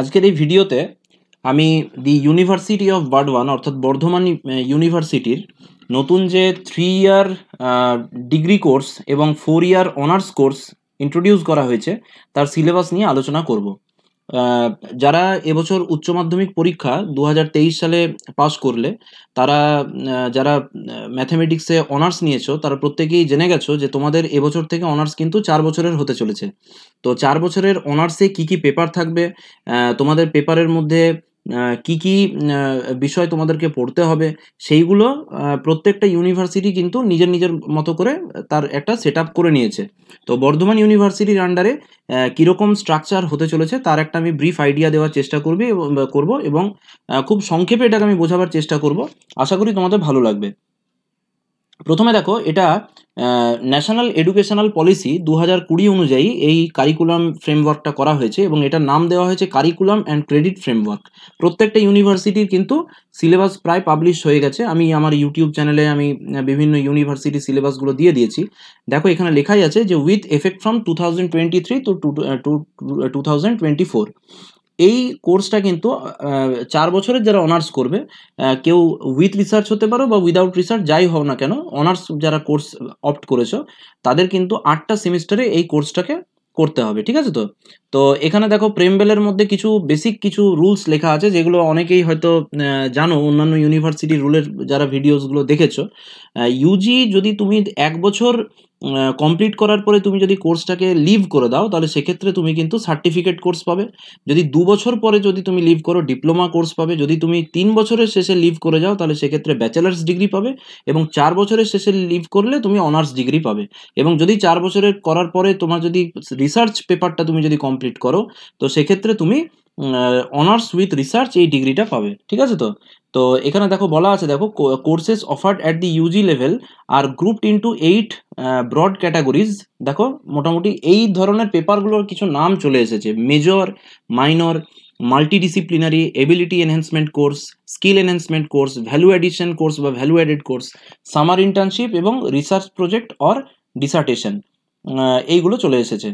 আজকের এই ভিডিওতে আমি দি ইউনিভার্সিটি অফ বার্ডওয়ান অর্থাৎ বর্ধমান ইউনিভার্সিটির নতুন যে থ্রি ইয়ার ডিগ্রি কোর্স এবং four year honours course introduce করা হয়েছে তার সিলেবাস নিয়ে আলোচনা করব যারা এবছর উচ্চ মাধ্যমিক পরীক্ষা দু সালে পাস করলে তারা যারা ম্যাথামেটিক্সে অনার্স নিয়েছো তারা প্রত্যেকেই জেনে গেছো যে তোমাদের এবছর থেকে অনার্স কিন্তু চার বছরের হতে চলেছে তো চার বছরের অনার্সে কি কি পেপার থাকবে তোমাদের পেপারের মধ্যে কি কি বিষয় তোমাদেরকে পড়তে হবে সেইগুলো প্রত্যেকটা ইউনিভার্সিটি কিন্তু নিজের নিজের মতো করে তার একটা সেট করে নিয়েছে তো বর্ধমান ইউনিভার্সিটির আন্ডারে কীরকম স্ট্রাকচার হতে চলেছে তার একটা আমি ব্রিফ আইডিয়া দেওয়ার চেষ্টা করবি করব এবং খুব সংক্ষেপে এটাকে আমি বোঝাবার চেষ্টা করব আশা করি তোমাদের ভালো লাগবে প্রথমে দেখো এটা ন্যাশনাল এডুকেশনাল পলিসি দু হাজার কুড়ি অনুযায়ী এই কারিকুলাম ফ্রেমওয়ার্কটা করা হয়েছে এবং এটার নাম দেওয়া হয়েছে কারিকুলাম অ্যান্ড ক্রেডিট ফ্রেমওয়ার্ক প্রত্যেকটা ইউনিভার্সিটির কিন্তু সিলেবাস প্রায় পাবলিশ হয়ে গেছে আমি আমার ইউটিউব চ্যানেলে আমি বিভিন্ন ইউনিভার্সিটি সিলেবাসগুলো দিয়ে দিয়েছি দেখো এখানে লেখাই আছে যে with effect from two thousand twenty three to to two thousand twenty four এই কোর্সটা কিন্তু চার বছরের যারা অনার্স করবে কেউ উইথ রিসার্চ হতে পারো বা উইদাউট রিসার্চ যাই হও না কেন অনার্স যারা কোর্স অপ্ট করেছো তাদের কিন্তু আটটা সেমিস্টারে এই কোর্সটাকে করতে হবে ঠিক আছে তো তো এখানে দেখো প্রেমবেলের মধ্যে কিছু বেসিক কিছু রুলস লেখা আছে যেগুলো অনেকেই হয়তো জানো অন্যান্য ইউনিভার্সিটি রুলের যারা ভিডিওসগুলো দেখেছো ইউজি যদি তুমি এক বছর কমপ্লিট করার পরে তুমি যদি কোর্সটাকে লিভ করে দাও তাহলে সেক্ষেত্রে তুমি কিন্তু সার্টিফিকেট কোর্স পাবে যদি দু বছর পরে যদি তুমি লিভ করো ডিপ্লোমা কোর্স পাবে যদি তুমি তিন বছরের শেষে লিভ করে যাও তাহলে সেক্ষেত্রে ব্যাচেলার্স ডিগ্রি পাবে এবং চার বছরের শেষে লিভ করলে তুমি অনার্স ডিগ্রি পাবে এবং যদি চার বছরের করার পরে তোমার যদি রিসার্চ পেপারটা তুমি যদি কমপ্লিট করো তো সেক্ষেত্রে তুমি অনার্স উইথ রিসার্চ এই ডিগ্রিটা পাবে ঠিক আছে তো তো এখানে দেখো বলা আছে দেখো courses offered at the UG level are grouped into eight broad categories দেখো মোটামুটি এই ধরনের পেপারগুলোর কিছু নাম চলে এসেছে major minor multidisciplinary ability enhancement course skill enhancement course value addition course বা value added course summer internship এবং রিসার্চ প্রজেক্ট অর ডিসার্টেশন এইগুলো চলে এসেছে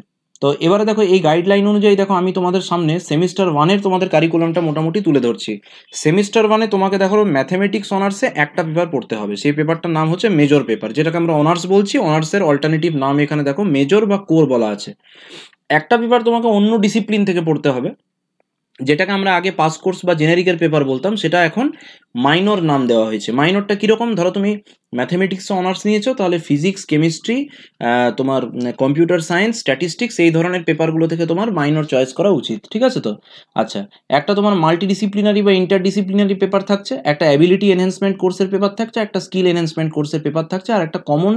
তো এবারে দেখো এই গাইডলাইন অনুযায়ী দেখো আমি তোমাদের সামনে সেমিস্টার ওয়ানের তোমাদের কারিকুলামটা মোটামুটি তুলে ধরছি সেমিস্টার ওয়ানে তোমাকে দেখো ম্যাথামেটিক্স অনার্সে একটা পেপার পড়তে হবে সেই পেপারটার নাম হচ্ছে মেজর পেপার যেটাকে আমরা অনার্স বলছি অনার্সের অল্টারনেটিভ নাম এখানে দেখো মেজর বা কোর বলা আছে একটা পেপার তোমাকে অন্য ডিসিপ্লিন থেকে পড়তে হবে যেটাকে আমরা আগে পাস কোর্স বা জেনারিকের পেপার বলতাম সেটা এখন মাইনর নাম দেওয়া হয়েছে মাইনরটা কীরকম ধরো তুমি ম্যাথামেটিক্সে অনার্স নিয়েছো তাহলে ফিজিক্স কেমিস্ট্রি তোমার কম্পিউটার সায়েন্স স্ট্যাটিস্টিক্স এই ধরনের পেপারগুলো থেকে তোমার মাইনর চয়েস করা উচিত ঠিক আছে তো আচ্ছা একটা তোমার মাল্টিডিসিপ্লিনারি বা ইন্টারডিসিপ্লিনারি পেপার থাকছে একটা অ্যাবিলিটি এনহ্যান্সমেন্ট কোর্সের পেপার থাকছে একটা স্কিল এনহ্যান্সমেন্ট কোর্সের পেপার থাকছে আর একটা কমন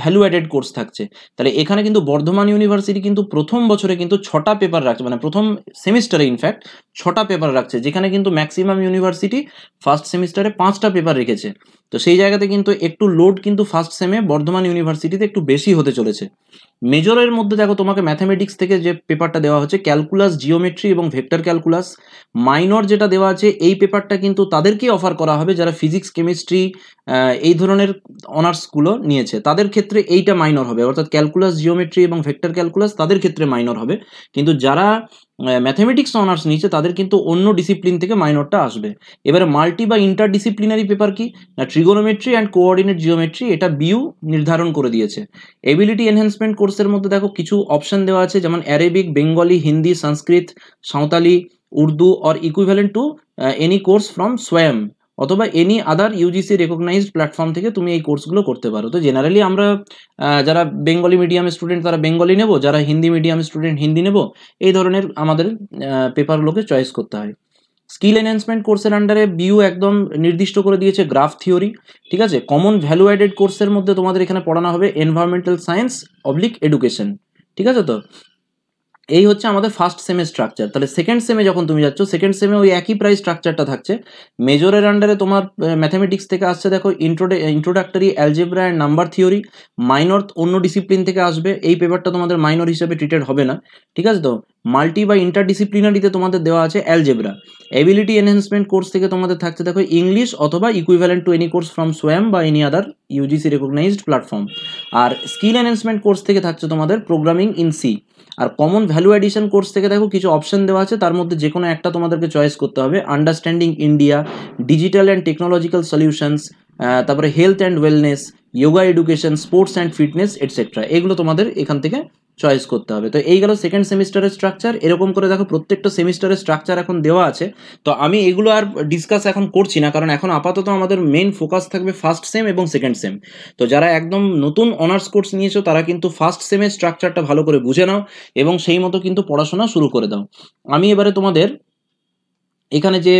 ভ্যালু অ্যাডেড কোর্স থাকছে তাহলে এখানে কিন্তু বর্ধমান ইউনিভার্সিটি কিন্তু প্রথম বছরে কিন্তু ছটা পেপার রাখছে মানে প্রথম সেমিস্টারে ইনফ্যাক্ট ছটা পেপার রাখছে যেখানে কিন্তু ম্যাক্সিমাম ইউনিভার্সিটি ফার্স্ট সেমিস্টারে পাঁচটা পেপার রেখেছে তো সেই জায়গাতে কিন্তু একটু লোড কিন্তু ফার্স্ট সেমে বর্ধমান ইউনিভার্সিটিতে একটু বেশি হতে চলেছে মেজরের মধ্যে দেখো তোমাকে ম্যাথামেটিক্স থেকে যে পেপারটা দেওয়া হচ্ছে ক্যালকুলাস জিওমেট্রি এবং ভেক্টর ক্যালকুলাস মাইনর যেটা দেওয়া আছে এই পেপারটা কিন্তু তাদেরকেই অফার করা হবে যারা ফিজিক্স কেমিস্ট্রি এই ধরনের অনার্সগুলো নিয়েছে তাদের ক্ষেত্রে এইটা মাইনর হবে অর্থাৎ ক্যালকুলাস জিওমেট্রি এবং ভেক্টর ক্যালকুলাস তাদের ক্ষেত্রে মাইনর হবে কিন্তু যারা ম্যাথামেটিক্স অনার্স নিয়েছে তাদের কিন্তু অন্য ডিসিপ্লিন থেকে মাইনরটা আসবে এবারে মাল্টি বা ইন্টার ডিসিপ্লিনারি পেপার কি না ট্রিগোনোমেট্রি অ্যান্ড কোঅর্ডিনেট জিওমেট্রি এটা বিউ নির্ধারণ করে দিয়েছে এবিলিটি এনহ্যান্সমেন্ট কোর্স কোর্সের মধ্যে দেখো কিছু অপশন দেওয়া আছে যেমন Arabic Bengali Hindi Sanskrit Santali Urdu or equivalent to any course from সোয়েম অথবা any other UGC recognised platform থেকে তুমি এই কোর্সগুলো করতে পারো তো জেনারেলি আমরা যারা বেঙ্গলি মিডিয়াম স্টুডেন্ট তারা বেঙ্গলি নেব যারা হিন্দি মিডিয়াম স্টুডেন্ট হিন্দি নেব এই ধরনের আমাদের পেপারগুলোকে চয়েস করতে হয় স্কিল এনহ্যান্সমেন্ট কোর্সের আন্ডারে বিউ একদম নির্দিষ্ট করে দিয়েছে গ্রাফ থিওরি ঠিক আছে কমন ভ্যালু অ্যাডেড কোর্সের মধ্যে তোমাদের এখানে পড়ানো হবে এনভায়রনমেন্টাল সায়েন্স অবলিক এডুকেশন ঠিক আছে তো এই হচ্ছে আমাদের ফার্স্ট সেমের স্ট্রাকচার তাহলে সেকেন্ড সেমে যখন তুমি যাচ্ছ সেকেন্ড সেমে ওই একই প্রাইস স্ট্রাকচারটা থাকছে মেজরের আন্ডারে তোমার ম্যাথামেটিক্স থেকে আসছে দেখো ইন্ট্রোডে introductory algebra and number theory minor অন্য ডিসিপ্লিন থেকে আসবে এই পেপারটা তোমাদের মাইনর হিসেবে ট্রিটেড হবে না ঠিক আছে তো মাল্টি বা ইন্টারডিসিপ্লিনারিতে তোমাদের দেওয়া আছে অ্যালজেব্রা এবিলিটি এনহ্যান্সমেন্ট কোর্স থেকে তোমাদের থাকছে দেখো ইংলিশ অথবা equivalent to any course from সোয়াম বা any other UGC recognised platform আর স্কিল এনহ্যান্সমেন্ট কোর্স থেকে থাকছে তোমাদের প্রোগ্রামিং ইন সি আর কমন ভ্যালু অ্যাডিশন কোর্স থেকে দেখো কিছু অপশন দেওয়া আছে তার মধ্যে যে কোনো একটা তোমাদেরকে চয়েস করতে হবে understanding India digital and technological solutions তারপরে health and wellness yoga education sports and fitness etcetera এগুলো তোমাদের এখান থেকে চয়েস করতে হবে তো এই গেল সেকেন্ড সেমিস্টারের স্ট্রাকচার এরকম করে দেখো প্রত্যেকটা সেমিস্টারের স্ট্রাকচার এখন দেওয়া আছে তো আমি এগুলো আর ডিসকাস এখন করছি না কারণ এখন আপাতত আমাদের মেন ফোকাস থাকবে ফার্স্ট সেম এবং সেকেন্ড সেম তো যারা একদম নতুন অনার্স কোর্স নিয়েছো তারা কিন্তু ফার্স্ট সেমের স্ট্রাকচারটা ভালো করে বুঝে নাও এবং সেই মতো কিন্তু পড়াশোনা শুরু করে দাও আমি এবারে তোমাদের এখানে যে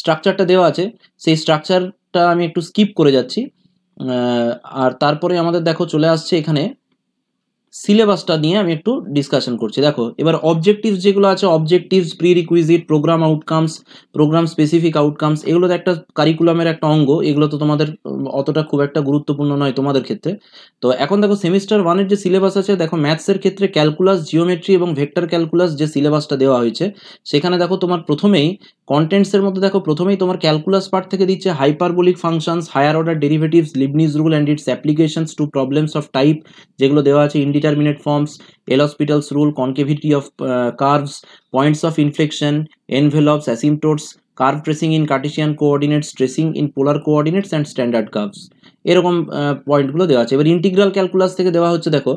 স্ট্রাকচারটা দেওয়া আছে সেই স্ট্রাকচারটা আমি একটু স্কিপ করে যাচ্ছি আর তারপরে আমাদের দেখো চলে আসছে এখানে সিলেবাসটা নিয়ে আমি একটু ডিসকাশন করছি দেখো এবার অবজেক্টিভস যেগুলো আছে objectives prerequisite programme outcomes programme specific outcomes এগুলো তো একটা কারিকুলামের একটা অঙ্গ এগুলো তো তোমাদের অতটা খুব একটা গুরুত্বপূর্ণ নয় তোমাদের ক্ষেত্রে তো এখন দেখো সেমিস্টার ওয়ানের যে সিলেবাস আছে দেখো ম্যাথসের ক্ষেত্রে ক্যালকুলাস জিওমেট্রি এবং ভেক্টর ক্যালকুলাস যে সিলেবাসটা দেওয়া হয়েছে সেখানে দেখো তোমার প্রথমেই কন্টেন্টসের মধ্যে দেখো প্রথমেই তোমার ক্যালকুলাস পার্ট থেকে দিচ্ছে hyperbolic functions higher order derivatives Leibniz rule and its applications to problems of type যেগুলো দেওয়া আছে ইন্ডি indeterminate forms, l hospital's rule, concavity of uh, curves, points of inflection, envelopes, asymptotes, curve tracing in Cartesian coordinates, tracing in polar coordinates and standard curves. এরকম পয়েন্টগুলো uh, দেওয়া আছে এবার integral calculus থেকে দেওয়া হচ্ছে দেখো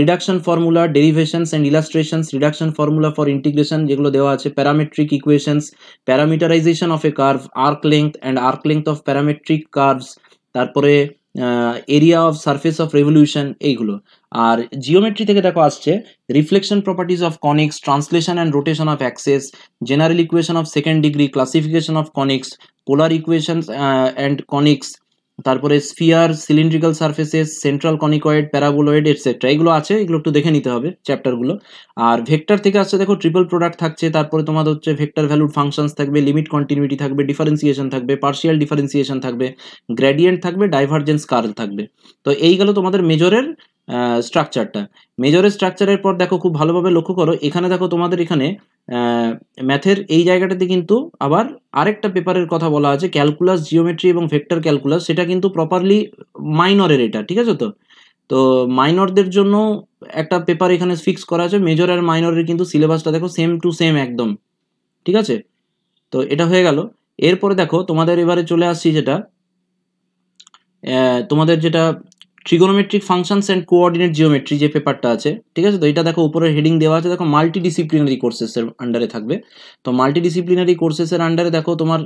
reduction formula derivations and illustrations reduction formula for integration যেগুলো দেওয়া আছে parametric equations parameterization of a curve arc length and arc length of parametric curves তারপরে area of surface of revolution এইগুলো আর জিওমেট্রি থেকে দেখো আসছে reflection properties of conics translation and rotation of axes general equation of second degree classification of conics polar equation and conics তারপরে sphere cylindrical surfaces central conicoid প্যারাবোলয়েড etcetera এগুলো আছে এগুলো একটু দেখে নিতে হবে চ্যাপ্টারগুলো আর ভেক্টর থেকে আসছে দেখো ট্রিপল প্রোডাক্ট থাকছে তারপরে তোমাদের হচ্ছে ভেক্টর ভ্যালুড ফাংশনস থাকবে লিমিট কন্টিনিউটি থাকবে ডিফারেন্সিয়েশন থাকবে পার্সিয়াল ডিফারেন্সিয়েশন থাকবে গ্র্যাডিয়েন্ট থাকবে ডাইভারজেন্স কার্ল থাকবে তো এইগুলো তোমাদের মেজরের স্ট্রাকচারটা মেজরের স্ট্রাকচারের পর দেখো খুব ভালোভাবে লক্ষ্য করো এখানে দেখো তোমাদের এখানে ম্যাথের এই জায়গাটাতে কিন্তু আবার আরেকটা পেপারের কথা বলা আছে ক্যালকুলাস জিওমেট্রি এবং ভেক্টর ক্যালকুলাস সেটা কিন্তু প্রপারলি মাইনরের এটা ঠিক আছে তো তো মাইনরদের জন্য একটা পেপার এখানে ফিক্স করা আছে মেজর আর মাইনরের কিন্তু সিলেবাসটা দেখো সেম টু সেম একদম ঠিক আছে তো এটা হয়ে গেল এরপরে দেখো তোমাদের এবারে চলে আসছি যেটা তোমাদের যেটা trigonometric functions and coordinate geometry যে পেপারটা আছে ঠিক আছে তো এটা দেখো উপরে হেডিং দেওয়া আছে দেখো মাল্টি ডিসিপ্লিনারি কোর্সেসের আন্ডারে থাকবে তো মাল্টি ডিসিপ্লিনারি কোর্সেসের আন্ডারে দেখো তোমার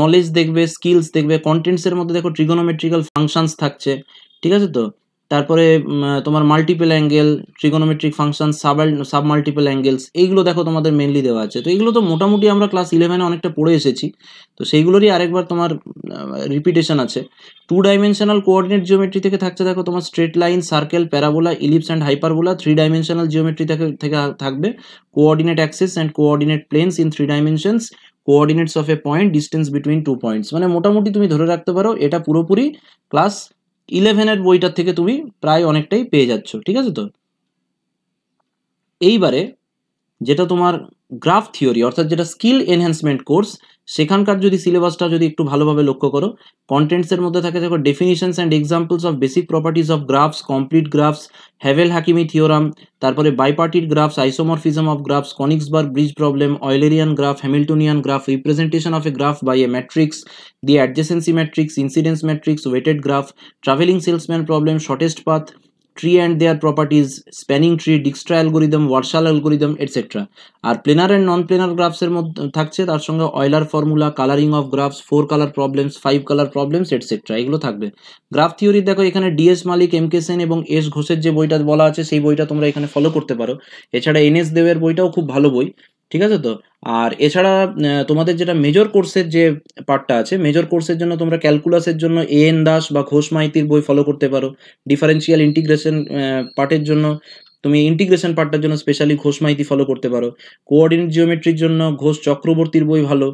নলেজ দেখবে স্কিলস দেখবে কন্টেন্টসের মধ্যে দেখো ট্রিগোনোমেট্রিক্যাল ফাংশনস থাকছে ঠিক আছে তো তারপরে তোমার multiple angle trigonometric function sub sub multiple angles এইগুলো দেখো তোমাদের মেনলি দেওয়া আছে তো এগুলো তো মোটামুটি আমরা ক্লাস ইলেভেনে অনেকটা পড়ে এসেছি তো সেইগুলোরই আরেকবার তোমার রিপিটেশন আছে টু ডাইমেনশনাল কোঅর্ডিনেট জিওমেট্রি থেকে থাকছে দেখো তোমার straight line circle parabola ellipse and hyperbola three dimensional geometry থেকে থেকে থাকবে coordinate axes and coordinate planes in three dimensions coordinates of a point distance between two points মানে মোটামুটি তুমি ধরে রাখতে পারো এটা পুরোপুরি ক্লাস ইলেভেনের বইটার থেকে তুমি প্রায় অনেকটাই পেয়ে যাচ্ছ ঠিক আছে তো এইবারে যেটা তোমার গ্রাফ থিওরি অর্থাৎ যেটা স্কিল এনহ্যান্সমেন্ট কোর্স সেখানকার যদি সিলেবাসটা যদি একটু ভালোভাবে লক্ষ্য করো কন্টেন্টসের মধ্যে থাকে দেখো definitions and examples of basic properties of graphs complete graphs Havel Hakimi theorem তারপরে bipartite graphs isomorphism of graphs Konigsberg bridge problem Eulerian graph Hamiltonian graph representation of a graph by a matrix the adjacency matrix incidence matrix weighted graph travelling salesman problem shortest path tree and their properties spanning tree Dijkstra algorithm Warshall algorithm etcetera আর planar and non planar গ্রাফসের মধ্যে থাকছে তার সঙ্গে Euler formula colouring of graphs four colour problems five colour problems etcetera এগুলো থাকবে graph theory দেখো এখানে D S Malik M K Sen এবং এস ঘোষের যে বইটা বলা আছে সেই বইটা তোমরা এখানে ফলো করতে পারো এছাড়া এন এস দেবের বইটাও খুব ভালো বই ঠিক আছে তো আর এছাড়া তোমাদের যেটা মেজর কোর্সের যে পার্টটা আছে মেজর কোর্সের জন্য তোমরা ক্যালকুলাসের জন্য এ এন দাস বা ঘোষ মাইতির বই ফলো করতে পারো ডিফারেন্সিয়াল ইন্টিগ্রেশন পার্টের জন্য তুমি ইন্টিগ্রেশন পার্টটার জন্য স্পেশালি ঘোষ মাইতি ফলো করতে পারো কোঅর্ডিনেট জিওমেট্রির জন্য ঘোষ চক্রবর্তীর বই ভালো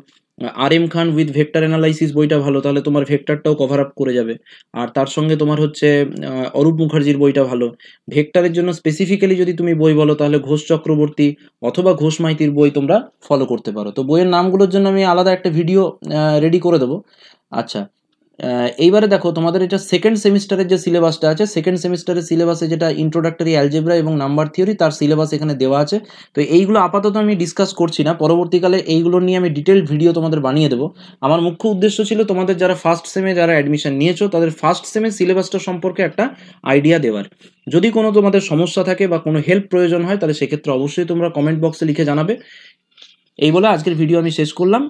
আর M Khan with vector analysis বইটা ভালো তাহলে তোমার ভেক্টরটাও কভার আপ করে যাবে আর তার সঙ্গে তোমার হচ্ছে অরূপ মুখার্জির বইটা ভালো ভেক্টরের জন্য স্পেসিফিক্যালি যদি তুমি বই বলো তাহলে ঘোষ চক্রবর্তী অথবা ঘোষ মাইতির বই তোমরা ফলো করতে পারো তো বইয়ের নামগুলোর জন্য আমি আলাদা একটা ভিডিও রেডি করে দেবো আচ্ছা এইবারে দেখো তোমাদের এটা সেকেন্ড সেমিস্টারের যে সিলেবাসটা আছে সেকেন্ড সেমিস্টারের সিলেবাসে যেটা ইন্ট্রোডাক্টরি অ্যালজেব্রা এবং নাম্বার থিওরি তার সিলেবাস এখানে দেওয়া আছে তো এইগুলো আপাতত আমি ডিসকাস করছি না পরবর্তীকালে এইগুলো নিয়ে আমি ডিটেল ভিডিও তোমাদের বানিয়ে দেবো আমার মুখ্য উদ্দেশ্য ছিল তোমাদের যারা ফার্স্ট সেমে যারা অ্যাডমিশন নিয়েছো তাদের ফার্স্ট সেমে সিলেবাসটা সম্পর্কে একটা আইডিয়া দেওয়ার যদি কোনো তোমাদের সমস্যা থাকে বা কোনো হেল্প প্রয়োজন হয় তাহলে সেক্ষেত্রে অবশ্যই তোমরা কমেন্ট বক্সে লিখে জানাবে এই বলে আজকের ভিডিও আমি শেষ করলাম